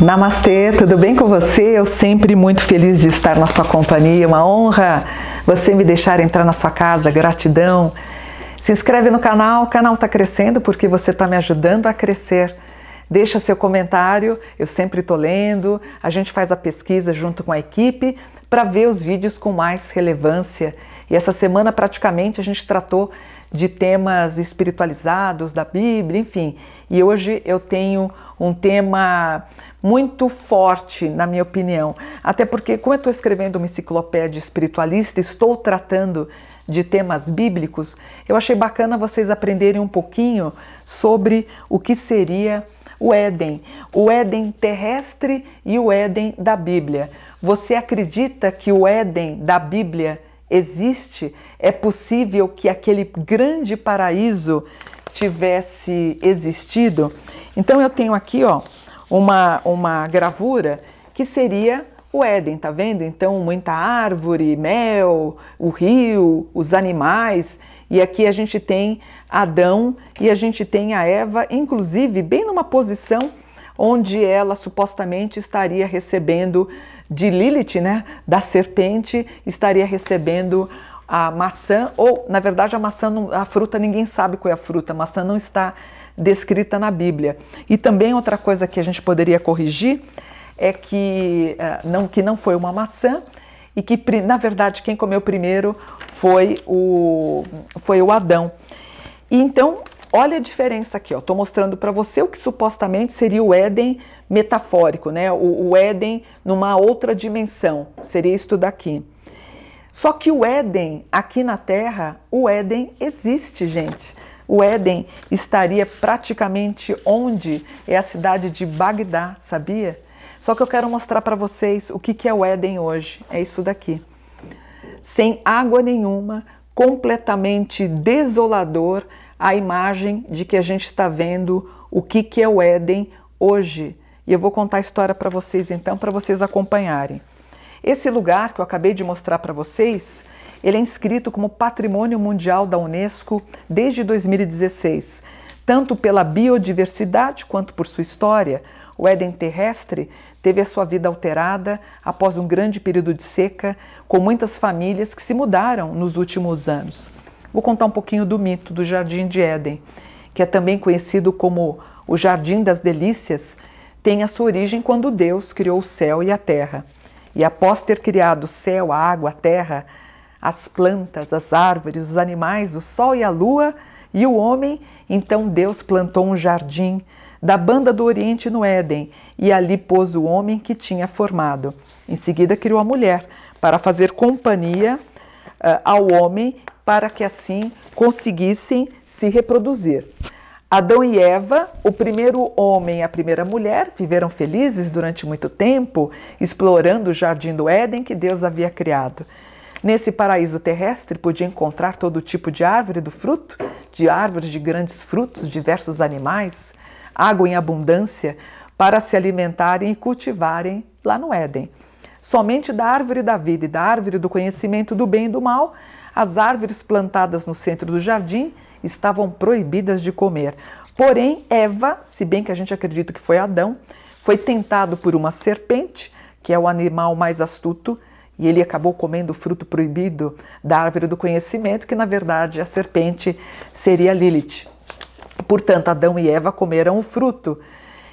Namastê, tudo bem com você? Eu sempre muito feliz de estar na sua companhia, uma honra você me deixar entrar na sua casa, gratidão. Se inscreve no canal, o canal está crescendo porque você está me ajudando a crescer. Deixa seu comentário, eu sempre estou lendo, a gente faz a pesquisa junto com a equipe para ver os vídeos com mais relevância. E essa semana praticamente a gente tratou de temas espiritualizados da Bíblia, enfim. E hoje eu tenho um tema muito forte, na minha opinião. Até porque, como eu estou escrevendo uma enciclopédia espiritualista, estou tratando de temas bíblicos, eu achei bacana vocês aprenderem um pouquinho sobre o que seria o Éden, o Éden terrestre e o Éden da Bíblia. Você acredita que o Éden da Bíblia existe? É possível que aquele grande paraíso tivesse existido? Então eu tenho aqui, ó, uma, uma gravura que seria o Éden, tá vendo? Então, muita árvore, mel, o rio, os animais. E aqui a gente tem Adão e a gente tem a Eva, inclusive bem numa posição onde ela supostamente estaria recebendo de Lilith, né, da serpente, estaria recebendo a maçã, ou na verdade a maçã, não, a fruta, ninguém sabe qual é a fruta, a maçã não está descrita na Bíblia. E também outra coisa que a gente poderia corrigir é que eh, não, que não foi uma maçã e que, na verdade, quem comeu primeiro foi o, foi o Adão. E então, olha a diferença aqui, ó. mostrando para você o que supostamente seria o Éden metafórico, né? O, o Éden numa outra dimensão. Seria isso daqui. Só que o Éden aqui na Terra, o Éden existe, gente. O Éden estaria praticamente onde é a cidade de Bagdá, sabia? Só que eu quero mostrar para vocês o que, que é o Éden hoje. É isso daqui. Sem água nenhuma, completamente desolador, a imagem de que a gente está vendo o que, que é o Éden hoje. E eu vou contar a história para vocês então, para vocês acompanharem. Esse lugar que eu acabei de mostrar para vocês ele é inscrito como Patrimônio Mundial da Unesco desde 2016. Tanto pela biodiversidade quanto por sua história, o Éden terrestre teve a sua vida alterada após um grande período de seca, com muitas famílias que se mudaram nos últimos anos. Vou contar um pouquinho do mito do Jardim de Éden, que é também conhecido como o Jardim das Delícias, tem a sua origem quando Deus criou o céu e a terra. E após ter criado o céu, a água, a terra, as plantas, as árvores, os animais, o sol e a lua e o homem, então Deus plantou um jardim da banda do Oriente no Éden e ali pôs o homem que tinha formado. Em seguida, criou a mulher para fazer companhia uh, ao homem para que assim conseguissem se reproduzir. Adão e Eva, o primeiro homem e a primeira mulher, viveram felizes durante muito tempo, explorando o jardim do Éden que Deus havia criado. Nesse paraíso terrestre podia encontrar todo tipo de árvore do fruto, de árvores de grandes frutos, diversos animais, água em abundância para se alimentarem e cultivarem lá no Éden. Somente da árvore da vida e da árvore do conhecimento do bem e do mal, as árvores plantadas no centro do jardim estavam proibidas de comer. Porém, Eva, se bem que a gente acredita que foi Adão, foi tentado por uma serpente, que é o animal mais astuto e ele acabou comendo o fruto proibido da árvore do conhecimento, que na verdade a serpente seria Lilith. Portanto, Adão e Eva comeram o fruto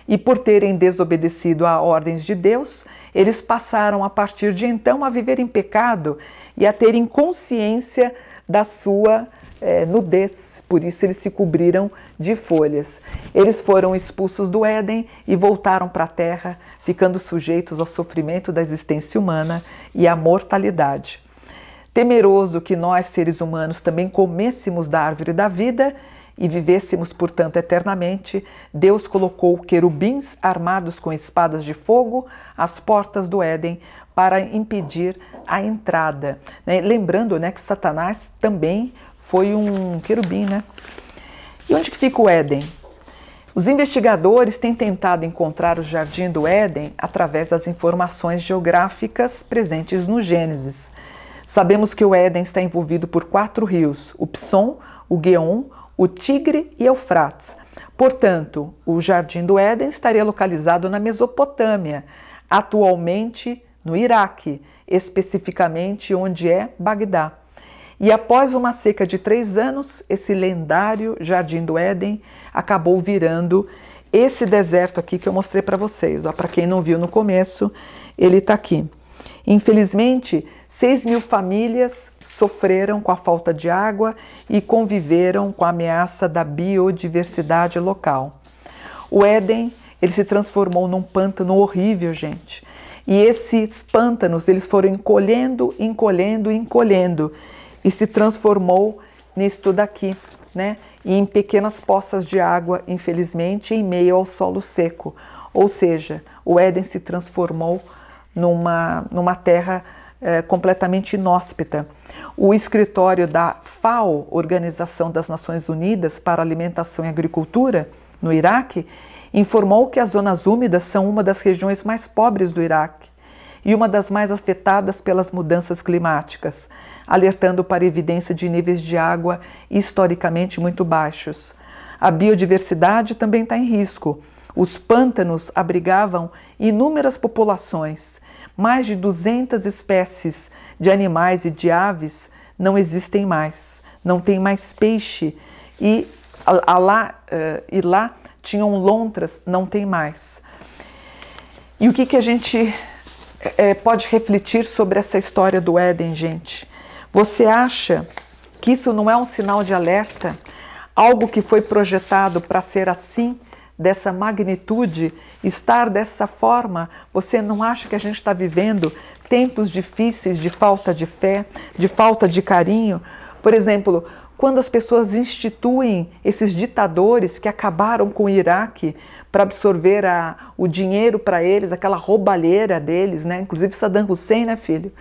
e, por terem desobedecido a ordens de Deus, eles passaram a partir de então a viver em pecado e a terem consciência da sua é, nudez, por isso eles se cobriram de folhas. Eles foram expulsos do Éden e voltaram para a terra, ficando sujeitos ao sofrimento da existência humana e à mortalidade. Temeroso que nós, seres humanos, também comêssemos da árvore da vida e vivêssemos, portanto, eternamente, Deus colocou querubins armados com espadas de fogo às portas do Éden para impedir a entrada. Né? Lembrando né, que Satanás também foi um querubim, né? E onde que fica o Éden? Os investigadores têm tentado encontrar o Jardim do Éden através das informações geográficas presentes no Gênesis. Sabemos que o Éden está envolvido por quatro rios: o Pson, o Guion, o Tigre e Eufrates. Portanto, o Jardim do Éden estaria localizado na Mesopotâmia, atualmente no Iraque, especificamente onde é Bagdá. E após uma seca de três anos, esse lendário Jardim do Éden acabou virando esse deserto aqui que eu mostrei para vocês. Para quem não viu no começo, ele está aqui. Infelizmente, 6 mil famílias sofreram com a falta de água e conviveram com a ameaça da biodiversidade local. O Éden ele se transformou num pântano horrível, gente. E esses pântanos eles foram encolhendo, encolhendo, encolhendo e se transformou nisto daqui, né? E em pequenas poças de água, infelizmente, em meio ao solo seco. Ou seja, o Éden se transformou numa, numa terra é, completamente inóspita. O escritório da FAO, Organização das Nações Unidas para Alimentação e Agricultura, no Iraque, informou que as zonas úmidas são uma das regiões mais pobres do Iraque e uma das mais afetadas pelas mudanças climáticas alertando para a evidência de níveis de água historicamente muito baixos. A biodiversidade também está em risco. Os pântanos abrigavam inúmeras populações. Mais de 200 espécies de animais e de aves não existem mais. Não tem mais peixe. E, a, a lá, uh, e lá tinham lontras, não tem mais. E o que, que a gente é, pode refletir sobre essa história do Éden, gente? Você acha que isso não é um sinal de alerta? Algo que foi projetado para ser assim, dessa magnitude, estar dessa forma? Você não acha que a gente está vivendo tempos difíceis de falta de fé, de falta de carinho? Por exemplo, quando as pessoas instituem esses ditadores que acabaram com o Iraque para absorver a, o dinheiro para eles, aquela roubalheira deles, né? Inclusive Saddam Hussein, né, filho?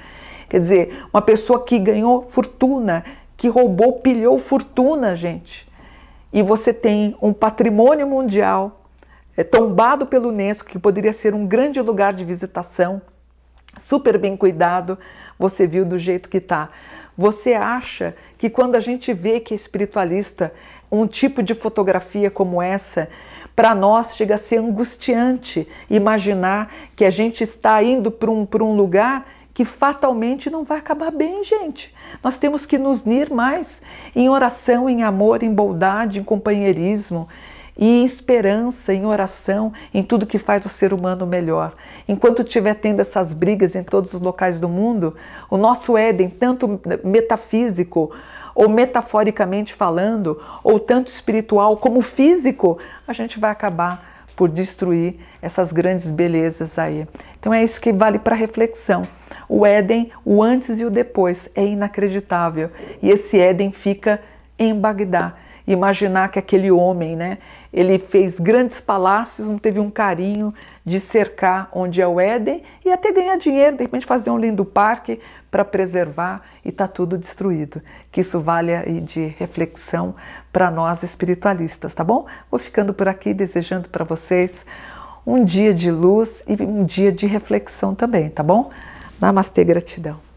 Quer dizer, uma pessoa que ganhou fortuna, que roubou, pilhou fortuna, gente. E você tem um patrimônio mundial é, tombado pelo Unesco, que poderia ser um grande lugar de visitação, super bem cuidado, você viu do jeito que está. Você acha que quando a gente vê que é espiritualista, um tipo de fotografia como essa, para nós chega a ser angustiante imaginar que a gente está indo para um, um lugar que fatalmente não vai acabar bem, gente. Nós temos que nos unir mais em oração, em amor, em bondade, em companheirismo e em esperança, em oração, em tudo que faz o ser humano melhor. Enquanto tiver tendo essas brigas em todos os locais do mundo, o nosso Éden, tanto metafísico, ou metaforicamente falando, ou tanto espiritual como físico, a gente vai acabar por destruir essas grandes belezas aí. Então é isso que vale para reflexão. O Éden, o antes e o depois, é inacreditável. E esse Éden fica em Bagdá. Imaginar que aquele homem, né, ele fez grandes palácios, não teve um carinho de cercar onde é o Éden e até ganhar dinheiro, de repente fazer um lindo parque para preservar e está tudo destruído. Que isso valha de reflexão para nós espiritualistas, tá bom? Vou ficando por aqui desejando para vocês um dia de luz e um dia de reflexão também, tá bom? Namastê, gratidão.